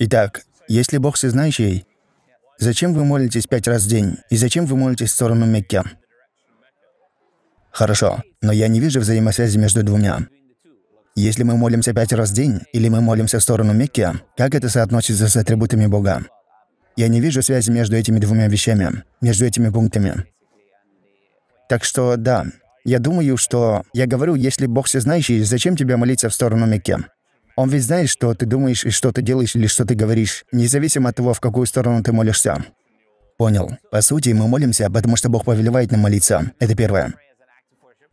Итак, если Бог всезнающий, зачем вы молитесь пять раз в день? И зачем вы молитесь в сторону Мекки? Хорошо, но я не вижу взаимосвязи между двумя. Если мы молимся пять раз в день, или мы молимся в сторону Мекки, как это соотносится с атрибутами Бога? Я не вижу связи между этими двумя вещами, между этими пунктами. Так что да, я думаю, что... Я говорю, если Бог всезнающий, зачем тебе молиться в сторону Мекки? Он ведь знает, что ты думаешь и что ты делаешь или что ты говоришь, независимо от того, в какую сторону ты молишься. Понял. По сути, мы молимся, потому что Бог повелевает нам молиться. Это первое.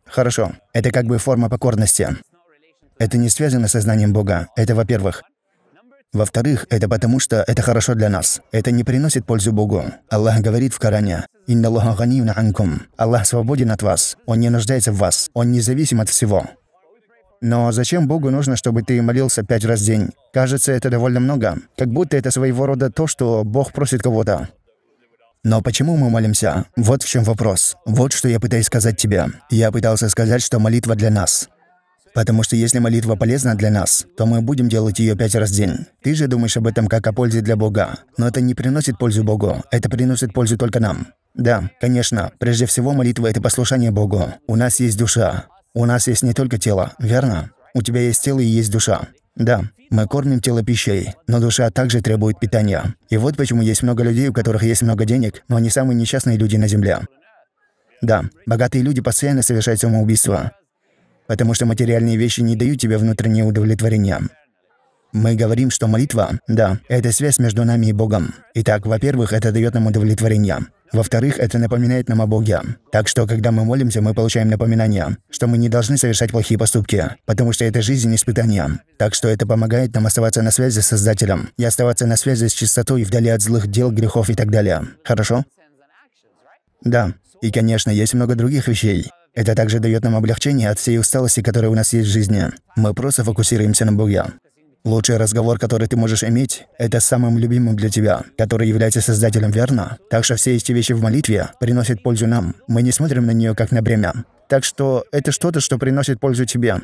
Хорошо. Это как бы форма покорности. Это не связано с знанием Бога. Это во-первых. Во-вторых, это потому, что это хорошо для нас. Это не приносит пользу Богу. Аллах говорит в Коране, «Инна Аллаха ганивна анкум». Аллах свободен от вас. Он не нуждается в вас. Он независим от всего. Но зачем Богу нужно, чтобы ты молился пять раз в день? Кажется, это довольно много. Как будто это своего рода то, что Бог просит кого-то. Но почему мы молимся? Вот в чем вопрос. Вот что я пытаюсь сказать тебе. Я пытался сказать, что молитва для нас. Потому что если молитва полезна для нас, то мы будем делать ее пять раз в день. Ты же думаешь об этом как о пользе для Бога. Но это не приносит пользу Богу, это приносит пользу только нам. Да, конечно, прежде всего молитва – это послушание Богу. У нас есть душа. У нас есть не только тело, верно? У тебя есть тело и есть душа. Да, мы кормим тело пищей, но душа также требует питания. И вот почему есть много людей, у которых есть много денег, но они самые несчастные люди на Земле. Да, богатые люди постоянно совершают самоубийство, потому что материальные вещи не дают тебе внутреннее удовлетворение. Мы говорим, что молитва, да, это связь между нами и Богом. Итак, во-первых, это дает нам удовлетворение. Во-вторых, это напоминает нам о Боге. Так что, когда мы молимся, мы получаем напоминание, что мы не должны совершать плохие поступки, потому что это жизнь испытания. Так что это помогает нам оставаться на связи с Создателем и оставаться на связи с чистотой вдали от злых дел, грехов и так далее. Хорошо? Да. И, конечно, есть много других вещей. Это также дает нам облегчение от всей усталости, которая у нас есть в жизни. Мы просто фокусируемся на Боге. Лучший разговор, который ты можешь иметь, это с самым любимым для тебя, который является Создателем, верно? Так что все эти вещи в молитве приносят пользу нам. Мы не смотрим на нее как на бремя. Так что это что-то, что приносит пользу тебе.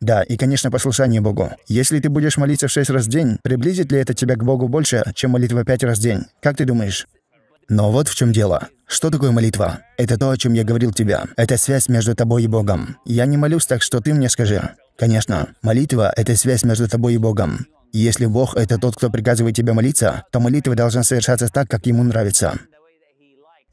Да, и, конечно, послушание Богу. Если ты будешь молиться в шесть раз в день, приблизит ли это тебя к Богу больше, чем молитва пять раз в день? Как ты думаешь? Но вот в чем дело. Что такое молитва? Это то, о чем я говорил тебе. Это связь между тобой и Богом. Я не молюсь, так что ты мне скажи. Конечно, молитва – это связь между тобой и Богом. И если Бог – это тот, кто приказывает тебе молиться, то молитва должна совершаться так, как ему нравится.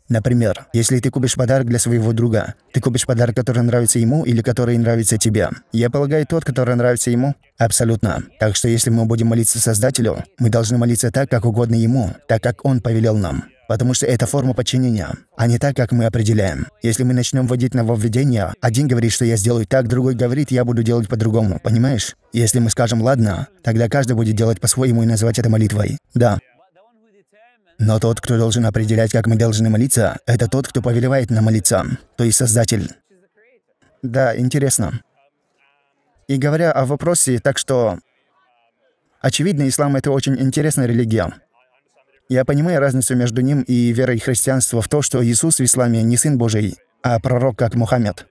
Например, если ты купишь подарок для своего друга, ты купишь подарок, который нравится ему или который нравится тебе. Я полагаю, тот, который нравится ему? Абсолютно. Так что если мы будем молиться Создателю, мы должны молиться так, как угодно ему, так как Он повелел нам потому что это форма подчинения, а не так, как мы определяем. Если мы начнем вводить нововведения, один говорит, что я сделаю так, другой говорит, я буду делать по-другому, понимаешь? Если мы скажем «ладно», тогда каждый будет делать по-своему и называть это молитвой. Да. Но тот, кто должен определять, как мы должны молиться, это тот, кто повелевает нам молиться, то есть Создатель. Да, интересно. И говоря о вопросе, так что... Очевидно, ислам – это очень интересная религия. Я понимаю разницу между ним и верой христианства в то, что Иисус в исламе не Сын Божий, а пророк как Мухаммед.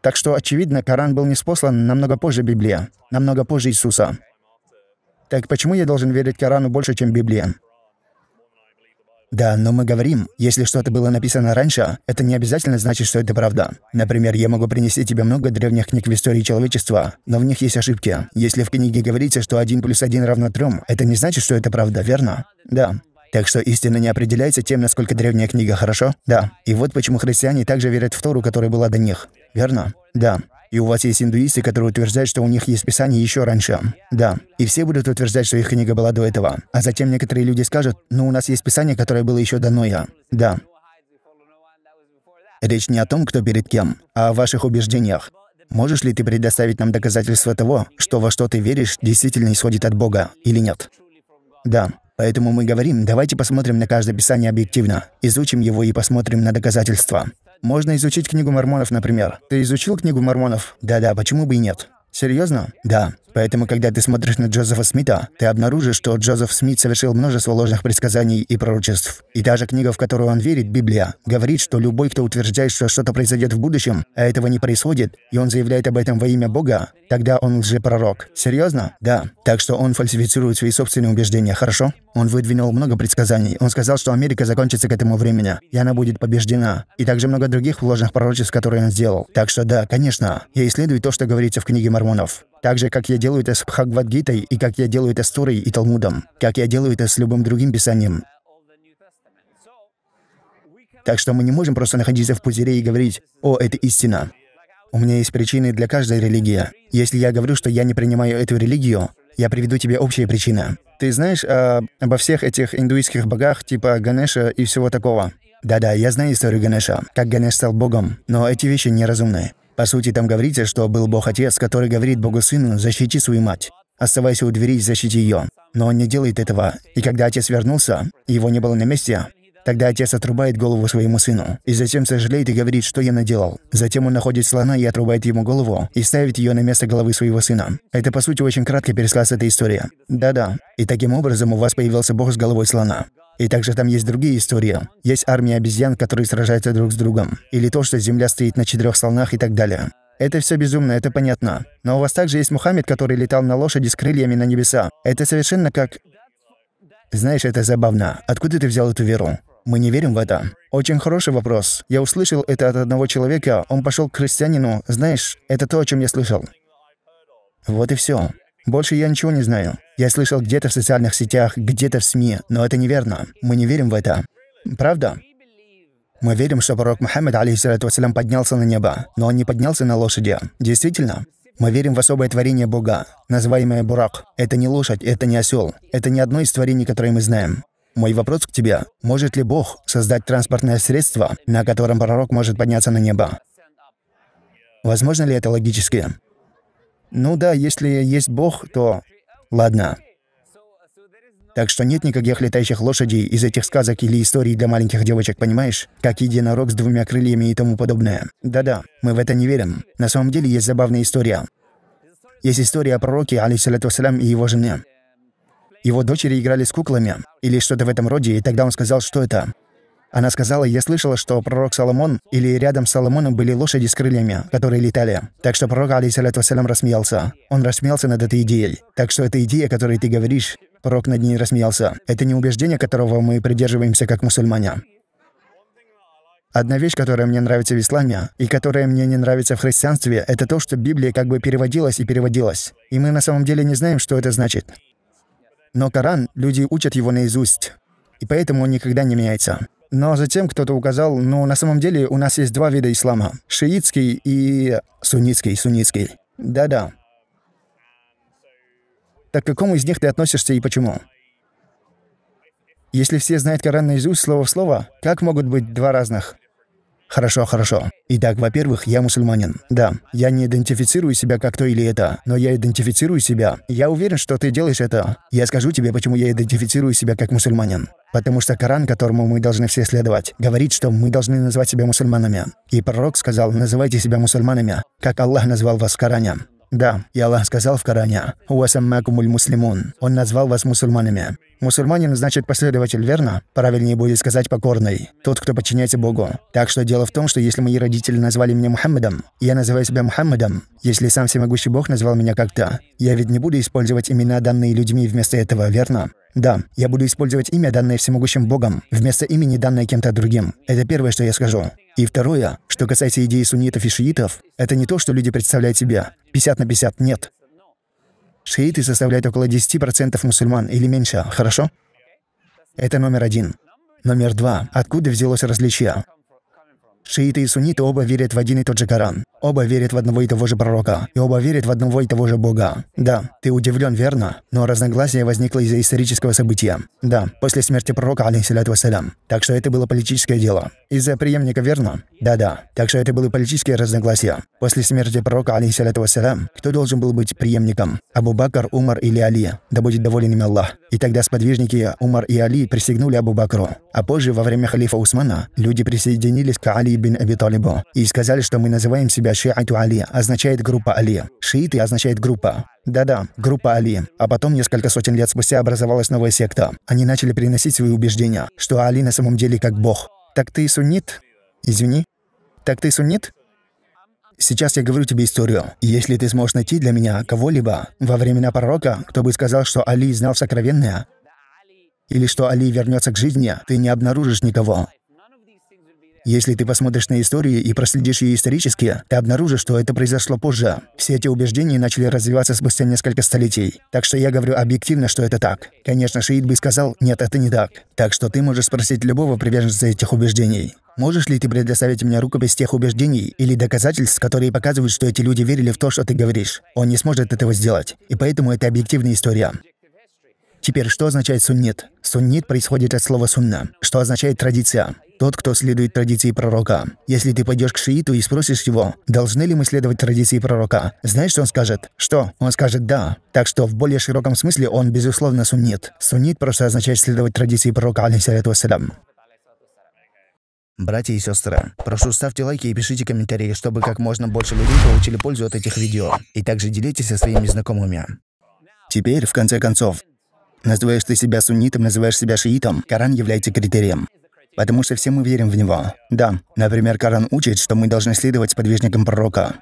Так что, очевидно, Коран был не спослан намного позже Библии, намного позже Иисуса. Так почему я должен верить Корану больше, чем Библии? Да, но мы говорим, если что-то было написано раньше, это не обязательно значит, что это правда. Например, я могу принести тебе много древних книг в истории человечества, но в них есть ошибки. Если в книге говорится, что 1 плюс 1 равно 3, это не значит, что это правда, верно? Да. Так что истина не определяется тем, насколько древняя книга, хорошо? Да. И вот почему христиане также верят в Тору, которая была до них. Верно? Да. И у вас есть индуисты, которые утверждают, что у них есть писание еще раньше. Да. И все будут утверждать, что их книга была до этого. А затем некоторые люди скажут, ну у нас есть писание, которое было еще до Ноя. Да. Речь не о том, кто перед кем, а о ваших убеждениях. Можешь ли ты предоставить нам доказательства того, что во что ты веришь действительно исходит от Бога или нет? Да. Поэтому мы говорим, давайте посмотрим на каждое писание объективно, изучим его и посмотрим на доказательства. Можно изучить книгу мормонов, например. Ты изучил книгу мормонов? Да-да, почему бы и нет? Серьезно? Да. Поэтому, когда ты смотришь на Джозефа Смита, ты обнаружишь, что Джозеф Смит совершил множество ложных предсказаний и пророчеств. И даже книга, в которую он верит, Библия, говорит, что любой, кто утверждает, что что-то произойдет в будущем, а этого не происходит, и он заявляет об этом во имя Бога, тогда он лжепророк. Серьезно? Да. Так что он фальсифицирует свои собственные убеждения, хорошо? Он выдвинул много предсказаний. Он сказал, что Америка закончится к этому времени, и она будет побеждена. И также много других ложных пророчеств, которые он сделал. Так что да, конечно, я исследую то, что говорится в книге Мормонов. Так же, как я делаю это с Бхагавадгитой, и как я делаю это с Турой и Талмудом, как я делаю это с любым другим писанием. Так что мы не можем просто находиться в пузыре и говорить «О, это истина». У меня есть причины для каждой религии. Если я говорю, что я не принимаю эту религию, я приведу тебе общие причины. Ты знаешь э, обо всех этих индуистских богах типа Ганеша и всего такого? Да-да, я знаю историю Ганеша, как Ганеш стал богом, но эти вещи неразумные. По сути, там говорится, что был Бог-Отец, который говорит Богу Сыну «защити свою мать». Оставайся у двери и защити ее. Но он не делает этого. И когда отец вернулся, его не было на месте. Тогда отец отрубает голову своему сыну. И затем сожалеет и говорит, что я наделал. Затем он находит слона и отрубает ему голову. И ставит ее на место головы своего сына. Это, по сути, очень кратко пересказ этой истории. Да-да. И таким образом у вас появился бог с головой слона. И также там есть другие истории. Есть армия обезьян, которые сражаются друг с другом. Или то, что Земля стоит на четырех слонах и так далее. Это все безумно, это понятно. Но у вас также есть Мухаммед, который летал на лошади с крыльями на небеса. Это совершенно как... Знаешь, это забавно. Откуда ты взял эту веру? Мы не верим в это. Очень хороший вопрос. Я услышал это от одного человека. Он пошел к христианину. Знаешь, это то, о чем я слышал. Вот и все. Больше я ничего не знаю. Я слышал где-то в социальных сетях, где-то в СМИ, но это неверно. Мы не верим в это. Правда? Мы верим, что пророк Мухаммед, алейхиссалату вассалям, поднялся на небо, но он не поднялся на лошади. Действительно? Мы верим в особое творение Бога, называемое Бурак. Это не лошадь, это не осел. Это не одно из творений, которые мы знаем. Мой вопрос к тебе. Может ли Бог создать транспортное средство, на котором пророк может подняться на небо? Возможно ли это логически? Ну да, если есть Бог, то... Ладно. Так что нет никаких летающих лошадей из этих сказок или историй для маленьких девочек, понимаешь? Как единорог с двумя крыльями и тому подобное. Да-да, мы в это не верим. На самом деле есть забавная история. Есть история о пророке, алейсалату и его жене. Его дочери играли с куклами, или что-то в этом роде, и тогда он сказал, что это она сказала, я слышала, что пророк Соломон или рядом с Соломоном были лошади с крыльями, которые летали. Так что пророк, алейсалату вассалям, рассмеялся. Он рассмеялся над этой идеей. Так что эта идея, о которой ты говоришь, пророк над ней рассмеялся. Это не убеждение, которого мы придерживаемся как мусульмане. Одна вещь, которая мне нравится в исламе, и которая мне не нравится в христианстве, это то, что Библия как бы переводилась и переводилась. И мы на самом деле не знаем, что это значит. Но Коран, люди учат его наизусть, и поэтому он никогда не меняется. Но затем кто-то указал, ну, на самом деле у нас есть два вида ислама. Шиитский и суннитский, суннитский. Да-да. Так к какому из них ты относишься и почему? Если все знают Коран наизусть слово в слово, как могут быть два разных? Хорошо, хорошо. Итак, во-первых, я мусульманин. Да, я не идентифицирую себя как то или это, но я идентифицирую себя. Я уверен, что ты делаешь это. Я скажу тебе, почему я идентифицирую себя как мусульманин. Потому что Коран, которому мы должны все следовать, говорит, что мы должны называть себя мусульманами. И пророк сказал, называйте себя мусульманами, как Аллах назвал вас в Коране. Да, и Аллах сказал в Коране «Уасаммакумуль муслимун». Он назвал вас мусульманами. Мусульманин значит последователь, верно? Правильнее будет сказать покорный. Тот, кто подчиняется Богу. Так что дело в том, что если мои родители назвали меня Мухаммедом, я называю себя Мухаммедом. Если сам всемогущий Бог назвал меня как-то, я ведь не буду использовать имена, данные людьми вместо этого, верно? Да, я буду использовать имя, данное всемогущим Богом, вместо имени, данное кем-то другим. Это первое, что я скажу. И второе, что касается идеи суннитов и шиитов, это не то, что люди представляют себе. 50 на 50 нет. Шииты составляют около 10% мусульман или меньше, хорошо? Это номер один. Номер два. Откуда взялось различие? Шииты и сунниты оба верят в один и тот же Коран. Оба верят в одного и того же пророка. И оба верят в одного и того же Бога. Да, ты удивлен, верно? Но разногласие возникло из-за исторического события. Да, после смерти пророка, алейхиссалату вассалям. Так что это было политическое дело. Из-за преемника, верно? Да-да. Так что это были политические разногласия. После смерти пророка, алейхиссалату вассалям, кто должен был быть преемником? Абу Бакр, Умар или Али? Да будет доволен им Аллах. И тогда сподвижники Умар и Али присягнули Абу Бакру а позже, во время халифа Усмана, люди присоединились к Али бин Аби Талибу и сказали, что мы называем себя Шиату Али, означает группа Али. Шииты означает группа. Да-да, группа Али. А потом, несколько сотен лет спустя, образовалась новая секта. Они начали приносить свои убеждения, что Али на самом деле как бог. Так ты суннит? Извини. Так ты суннит? Сейчас я говорю тебе историю. Если ты сможешь найти для меня кого-либо во времена пророка, кто бы сказал, что Али знал сокровенное, или что Али вернется к жизни, ты не обнаружишь никого. Если ты посмотришь на историю и проследишь ее исторически, ты обнаружишь, что это произошло позже. Все эти убеждения начали развиваться спустя несколько столетий. Так что я говорю объективно, что это так. Конечно, Шиит бы сказал, нет, это не так. Так что ты можешь спросить любого приверженца этих убеждений. Можешь ли ты предоставить мне рукопись тех убеждений или доказательств, которые показывают, что эти люди верили в то, что ты говоришь? Он не сможет этого сделать. И поэтому это объективная история. Теперь, что означает суннит? Суннит происходит от слова «сунна», что означает «традиция». Тот, кто следует традиции пророка. Если ты пойдешь к шииту и спросишь его, должны ли мы следовать традиции пророка, знаешь, что он скажет? Что? Он скажет «да». Так что в более широком смысле он, безусловно, суннит. Суннит просто означает следовать традиции пророка, алейсаляту вассалям. Братья и сестры, прошу ставьте лайки и пишите комментарии, чтобы как можно больше людей получили пользу от этих видео. И также делитесь со своими знакомыми. Теперь, в конце концов, Называешь ты себя суннитом, называешь себя шиитом. Коран является критерием. Потому что все мы верим в него. Да, например, Коран учит, что мы должны следовать подвижникам пророка.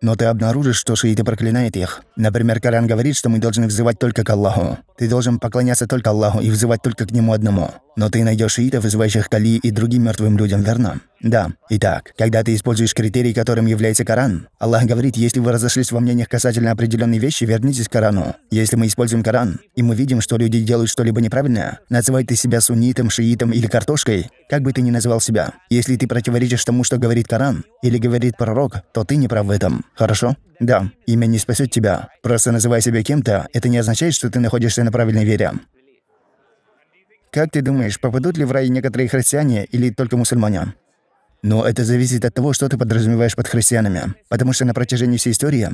Но ты обнаружишь, что шииты проклинают их. Например, Коран говорит, что мы должны взывать только к Аллаху. Ты должен поклоняться только Аллаху и взывать только к Нему одному. Но ты найдешь шиитов, вызывающих Кали и другим мертвым людям, верно? Да. Итак, когда ты используешь критерий, которым является Коран, Аллах говорит, если вы разошлись во мнениях касательно определенной вещи, вернитесь к Корану. Если мы используем Коран, и мы видим, что люди делают что-либо неправильно, называй ты себя суннитом, шиитом или картошкой, как бы ты ни называл себя. Если ты противоречишь тому, что говорит Коран, или говорит пророк, то ты не прав в этом. Хорошо? Да. Имя не спасет тебя. Просто называй себя кем-то, это не означает, что ты находишься на правильной вере. Как ты думаешь, попадут ли в рай некоторые христиане или только мусульмане? Но это зависит от того, что ты подразумеваешь под христианами. Потому что на протяжении всей истории...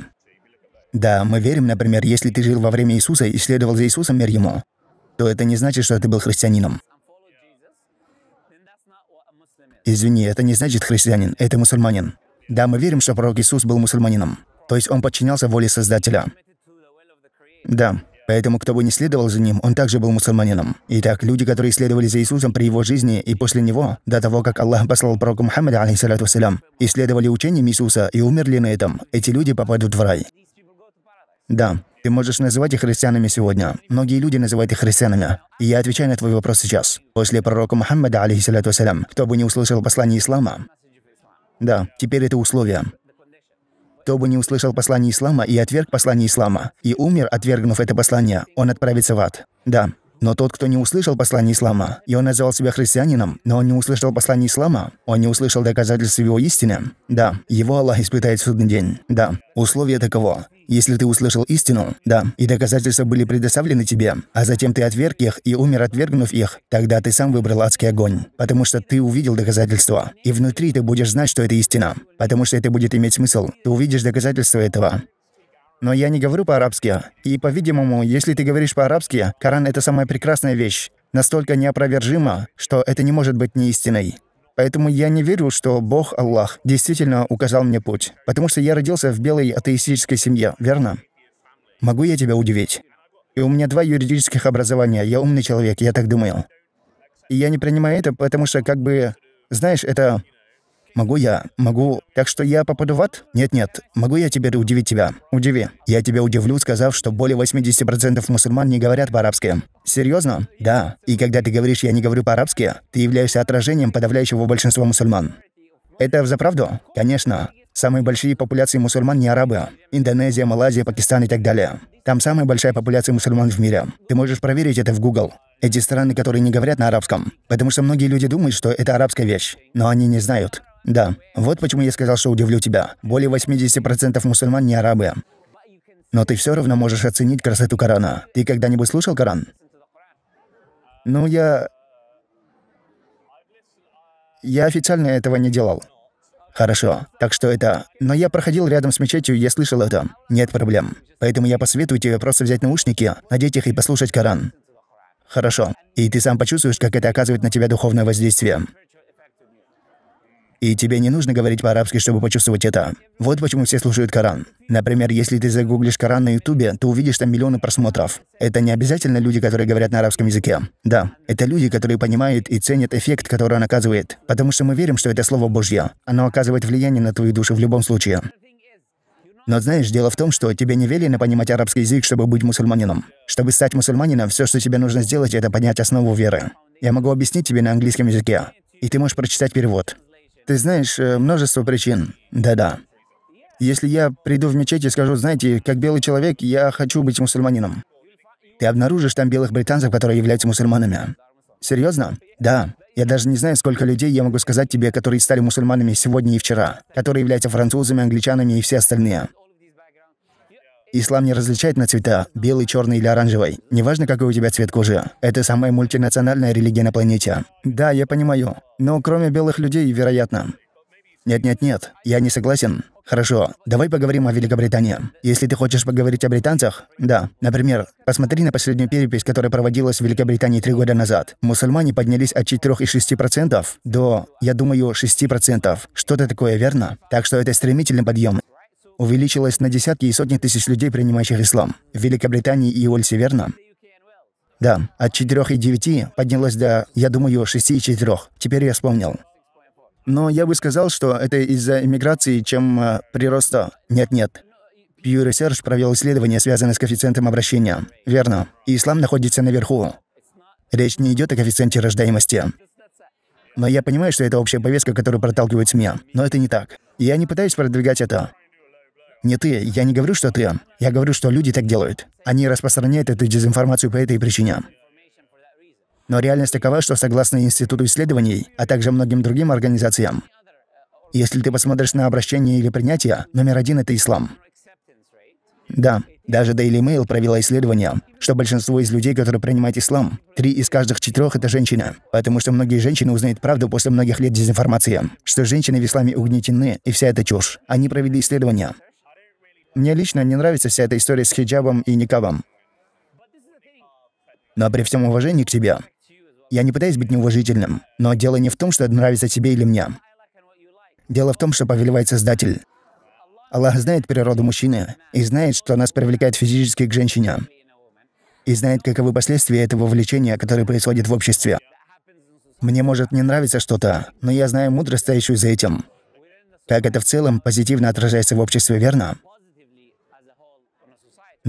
Да, мы верим, например, если ты жил во время Иисуса и следовал за Иисусом, мир ему, то это не значит, что ты был христианином. Извини, это не значит христианин, это мусульманин. Да, мы верим, что пророк Иисус был мусульманином. То есть он подчинялся воле Создателя. Да. Поэтому, кто бы не следовал за ним, он также был мусульманином. Итак, люди, которые следовали за Иисусом при его жизни и после него, до того, как Аллах послал Пророка Мухаммада, алейхиссалату вассалям, исследовали учением Иисуса и умерли на этом, эти люди попадут в рай. Да, ты можешь называть их христианами сегодня. Многие люди называют их христианами. И я отвечаю на твой вопрос сейчас. После пророка Мухаммада, алейхиссалату вассалям, кто бы не услышал послание ислама, да, теперь это условие. Кто бы не услышал послание ислама и отверг послание ислама, и умер, отвергнув это послание, он отправится в ад. Да, но тот, кто не услышал послание ислама, и он называл себя христианином, но он не услышал послание ислама, он не услышал доказательств его истины, да, его Аллах испытает в судный день. Да, условие таково, если ты услышал истину, да, и доказательства были предоставлены тебе, а затем ты отверг их и умер, отвергнув их, тогда ты сам выбрал адский огонь, потому что ты увидел доказательства, и внутри ты будешь знать, что это истина, потому что это будет иметь смысл, ты увидишь доказательства этого, но я не говорю по-арабски. И, по-видимому, если ты говоришь по-арабски, Коран – это самая прекрасная вещь. Настолько неопровержима, что это не может быть неистиной. Поэтому я не верю, что Бог, Аллах, действительно указал мне путь. Потому что я родился в белой атеистической семье, верно? Могу я тебя удивить? И у меня два юридических образования. Я умный человек, я так думаю. И я не принимаю это, потому что как бы... Знаешь, это... Могу я? Могу. Так что я попаду в ад? Нет-нет. Могу я теперь удивить тебя? Удиви. Я тебя удивлю, сказав, что более 80% мусульман не говорят по-арабски. Серьезно? Да. И когда ты говоришь «я не говорю по-арабски», ты являешься отражением подавляющего большинства мусульман. Это взаправду? Конечно. Самые большие популяции мусульман не арабы. Индонезия, Малайзия, Пакистан и так далее. Там самая большая популяция мусульман в мире. Ты можешь проверить это в Google. Эти страны, которые не говорят на арабском. Потому что многие люди думают, что это арабская вещь. Но они не знают. Да, вот почему я сказал, что удивлю тебя. Более 80% мусульман не арабы. Но ты все равно можешь оценить красоту Корана. Ты когда-нибудь слушал Коран? Ну я... Я официально этого не делал. Хорошо. Так что это... Но я проходил рядом с мечетью, я слышал это. Нет проблем. Поэтому я посоветую тебе просто взять наушники, надеть их и послушать Коран. Хорошо. И ты сам почувствуешь, как это оказывает на тебя духовное воздействие. И тебе не нужно говорить по-арабски, чтобы почувствовать это. Вот почему все слушают Коран. Например, если ты загуглишь Коран на Ютубе, ты увидишь там миллионы просмотров. Это не обязательно люди, которые говорят на арабском языке. Да, это люди, которые понимают и ценят эффект, который он оказывает. Потому что мы верим, что это Слово Божье. Оно оказывает влияние на твою душу в любом случае. Но знаешь, дело в том, что тебе не велено понимать арабский язык, чтобы быть мусульманином. Чтобы стать мусульманином, все, что тебе нужно сделать, это понять основу веры. Я могу объяснить тебе на английском языке. И ты можешь прочитать перевод. Ты знаешь, э, множество причин. Да-да. Если я приду в мечеть и скажу, знаете, как белый человек, я хочу быть мусульманином. Ты обнаружишь там белых британцев, которые являются мусульманами. Серьезно? Да. Я даже не знаю, сколько людей я могу сказать тебе, которые стали мусульманами сегодня и вчера, которые являются французами, англичанами и все остальные. Ислам не различает на цвета – белый, черный или оранжевый. Неважно, какой у тебя цвет кожи. Это самая мультинациональная религия на планете. Да, я понимаю. Но кроме белых людей, вероятно. Нет-нет-нет, я не согласен. Хорошо, давай поговорим о Великобритании. Если ты хочешь поговорить о британцах, да. Например, посмотри на последнюю перепись, которая проводилась в Великобритании три года назад. Мусульмане поднялись от 4,6% до, я думаю, 6%. Что-то такое, верно? Так что это стремительный подъем, увеличилось на десятки и сотни тысяч людей, принимающих ислам. В Великобритании и Уэльсе, верно? Да, от 4,9 поднялось до, я думаю, 6,4. Теперь я вспомнил. Но я бы сказал, что это из-за иммиграции, чем э, прироста. Нет-нет. Pew Research провел исследование, связанное с коэффициентом обращения. Верно. И ислам находится наверху. Речь не идет о коэффициенте рождаемости. Но я понимаю, что это общая повестка, которую проталкивают СМИ. Но это не так. Я не пытаюсь продвигать это. Не ты, я не говорю, что ты он. А. Я говорю, что люди так делают. Они распространяют эту дезинформацию по этой причине. А. Но реальность такова, что согласно Институту исследований, а также многим другим организациям, если ты посмотришь на обращение или принятие, номер один — это ислам. Да, даже Daily Mail провела исследование, что большинство из людей, которые принимают ислам, три из каждых четырех это женщины, Поэтому, что многие женщины узнают правду после многих лет дезинформации, что женщины в исламе угнетены, и вся эта чушь. Они провели исследование, мне лично не нравится вся эта история с хиджабом и никабом. Но при всем уважении к тебе, я не пытаюсь быть неуважительным, но дело не в том, что это нравится тебе или мне. Дело в том, что повелевает Создатель. Аллах знает природу мужчины и знает, что нас привлекает физически к женщине. И знает, каковы последствия этого влечения, которое происходит в обществе. Мне может не нравиться что-то, но я знаю мудрость, стоящую за этим. Как это в целом позитивно отражается в обществе, верно?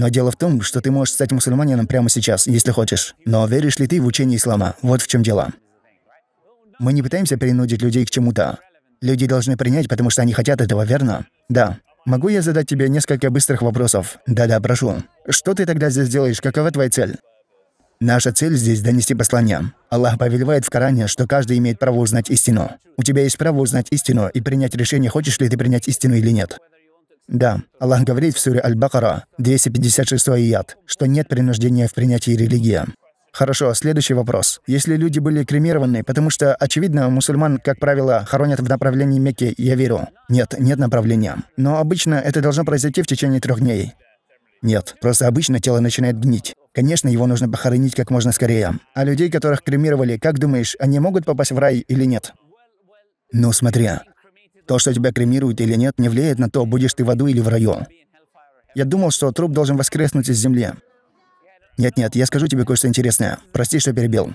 Но дело в том, что ты можешь стать мусульманином прямо сейчас, если хочешь. Но веришь ли ты в учение ислама? Вот в чем дело. Мы не пытаемся принудить людей к чему-то. Люди должны принять, потому что они хотят этого, верно? Да. Могу я задать тебе несколько быстрых вопросов? Да-да, прошу. Что ты тогда здесь делаешь? Какова твоя цель? Наша цель здесь – донести послание. Аллах повелевает в Коране, что каждый имеет право узнать истину. У тебя есть право узнать истину и принять решение, хочешь ли ты принять истину или нет. Да, Аллах говорит в суре Аль-Бакара, 256 аят, что нет принуждения в принятии религии. Хорошо, следующий вопрос. Если люди были кремированы, потому что, очевидно, мусульман, как правило, хоронят в направлении Мекки, я верю. Нет, нет направления. Но обычно это должно произойти в течение трех дней. Нет, просто обычно тело начинает гнить. Конечно, его нужно похоронить как можно скорее. А людей, которых кремировали, как думаешь, они могут попасть в рай или нет? Ну, смотри, то, что тебя кремируют или нет, не влияет на то, будешь ты в аду или в раю. Я думал, что труп должен воскреснуть из земли. Нет-нет, я скажу тебе кое-что интересное. Прости, что перебил.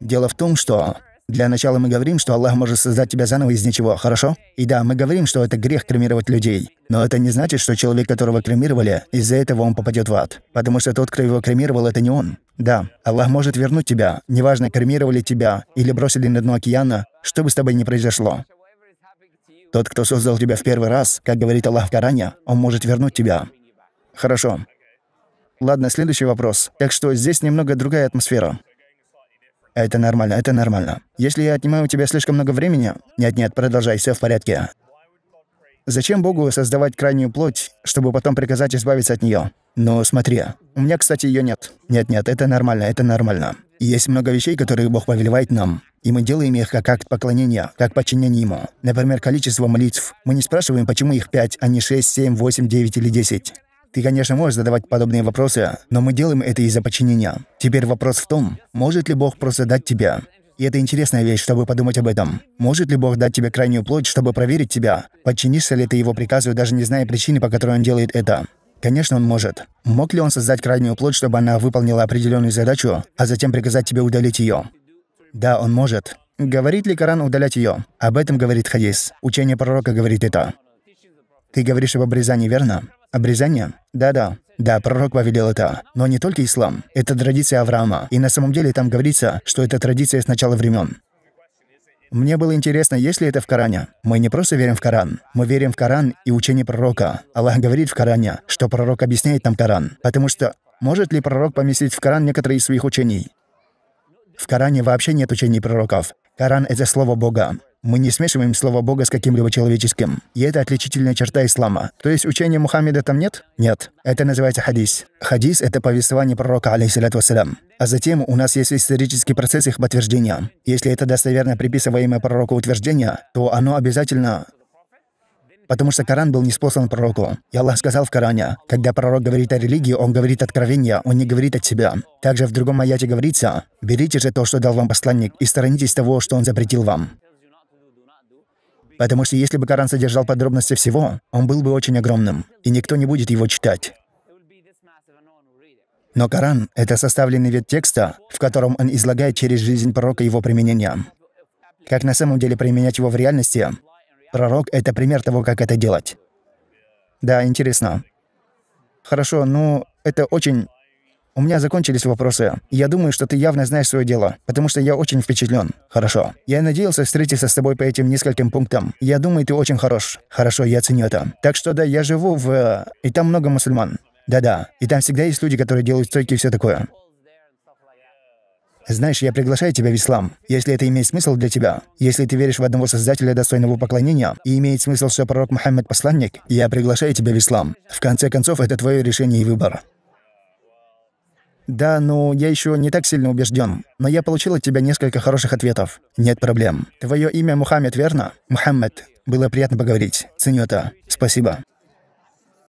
Дело в том, что для начала мы говорим, что Аллах может создать тебя заново из ничего, хорошо? И да, мы говорим, что это грех кремировать людей. Но это не значит, что человек, которого кремировали, из-за этого он попадет в ад. Потому что тот, кто его кремировал, это не он. Да, Аллах может вернуть тебя, неважно, кремировали тебя или бросили на дно океана, что бы с тобой ни произошло. Тот, кто создал тебя в первый раз, как говорит Аллах в Коране, он может вернуть тебя. Хорошо. Ладно, следующий вопрос. Так что здесь немного другая атмосфера. Это нормально, это нормально. Если я отнимаю у тебя слишком много времени... Нет-нет, продолжай, все в порядке. Зачем Богу создавать крайнюю плоть, чтобы потом приказать избавиться от нее? Но смотри, у меня, кстати, ее нет. Нет-нет, это нормально, это нормально. Есть много вещей, которые Бог повелевает нам, и мы делаем их как акт поклонения, как подчинение Ему. Например, количество молитв. Мы не спрашиваем, почему их пять, а не шесть, семь, восемь, девять или десять. Ты, конечно, можешь задавать подобные вопросы, но мы делаем это из-за подчинения. Теперь вопрос в том, может ли Бог просто дать тебе? И это интересная вещь, чтобы подумать об этом. Может ли Бог дать тебе крайнюю плоть, чтобы проверить тебя? Подчинишься ли ты его приказу, даже не зная причины, по которой он делает это? Конечно, он может. Мог ли он создать крайнюю плоть, чтобы она выполнила определенную задачу, а затем приказать тебе удалить ее? Да, он может. Говорит ли Коран удалять ее? Об этом говорит хадис. Учение пророка говорит это. Ты говоришь об обрезании, верно? Обрезание? Да-да. Да, пророк повелел это. Но не только ислам. Это традиция Авраама. И на самом деле там говорится, что это традиция с начала времен. Мне было интересно, есть ли это в Коране. Мы не просто верим в Коран. Мы верим в Коран и учение пророка. Аллах говорит в Коране, что пророк объясняет нам Коран. Потому что может ли пророк поместить в Коран некоторые из своих учений? В Коране вообще нет учений пророков. Коран – это слово Бога. Мы не смешиваем слово Бога с каким-либо человеческим. И это отличительная черта ислама. То есть учения Мухаммеда там нет? Нет. Это называется хадис. Хадис – это повествование пророка, алейхиссалату вассалям. А затем у нас есть исторический процесс их подтверждения. Если это достоверно приписываемое пророку утверждение, то оно обязательно потому что Коран был не спослан пророку. И Аллах сказал в Коране, когда пророк говорит о религии, он говорит откровение, он не говорит от себя. Также в другом аяте говорится, «Берите же то, что дал вам посланник, и сторонитесь того, что он запретил вам». Потому что если бы Коран содержал подробности всего, он был бы очень огромным, и никто не будет его читать. Но Коран — это составленный вид текста, в котором он излагает через жизнь пророка его применение. Как на самом деле применять его в реальности? Пророк — это пример того, как это делать. Да, интересно. Хорошо, ну, это очень... У меня закончились вопросы. Я думаю, что ты явно знаешь свое дело, потому что я очень впечатлен. Хорошо. Я надеялся встретиться с тобой по этим нескольким пунктам. Я думаю, ты очень хорош. Хорошо, я ценю это. Так что да, я живу в... Э, и там много мусульман. Да-да, и там всегда есть люди, которые делают стойки и все такое. Знаешь, я приглашаю тебя в ислам, если это имеет смысл для тебя. Если ты веришь в одного создателя достойного поклонения, и имеет смысл, что пророк Мухаммед посланник, я приглашаю тебя в ислам. В конце концов, это твое решение и выбор. Да, но я еще не так сильно убежден, но я получил от тебя несколько хороших ответов. Нет проблем. Твое имя Мухаммед, верно? Мухаммед. Было приятно поговорить. Ценю это. Спасибо.